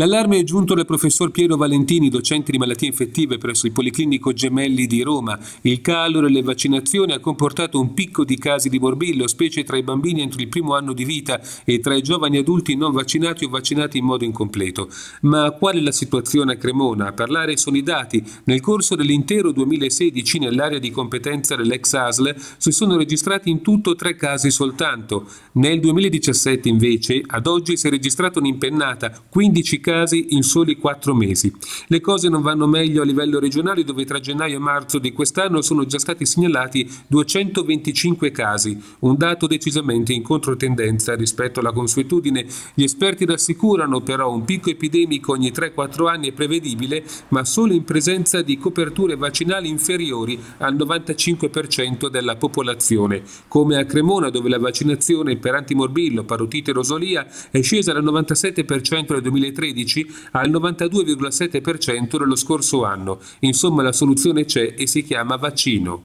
L'allarme è giunto dal professor Piero Valentini, docente di malattie infettive presso il Policlinico Gemelli di Roma. Il calo delle vaccinazioni ha comportato un picco di casi di morbillo, specie tra i bambini entro il primo anno di vita e tra i giovani adulti non vaccinati o vaccinati in modo incompleto. Ma qual è la situazione a Cremona? A parlare sono i dati. Nel corso dell'intero 2016, nell'area di competenza dell'ex ASL, si sono registrati in tutto tre casi soltanto. Nel 2017, invece, ad oggi si è registrata un'impennata, 15 casi casi in soli quattro mesi. Le cose non vanno meglio a livello regionale dove tra gennaio e marzo di quest'anno sono già stati segnalati 225 casi, un dato decisamente in controtendenza rispetto alla consuetudine. Gli esperti rassicurano però un picco epidemico ogni 3-4 anni è prevedibile, ma solo in presenza di coperture vaccinali inferiori al 95% della popolazione, come a Cremona dove la vaccinazione per antimorbillo, parotite e rosolia è scesa al 97% nel 2013 2013 al 92,7% dello scorso anno. Insomma la soluzione c'è e si chiama vaccino.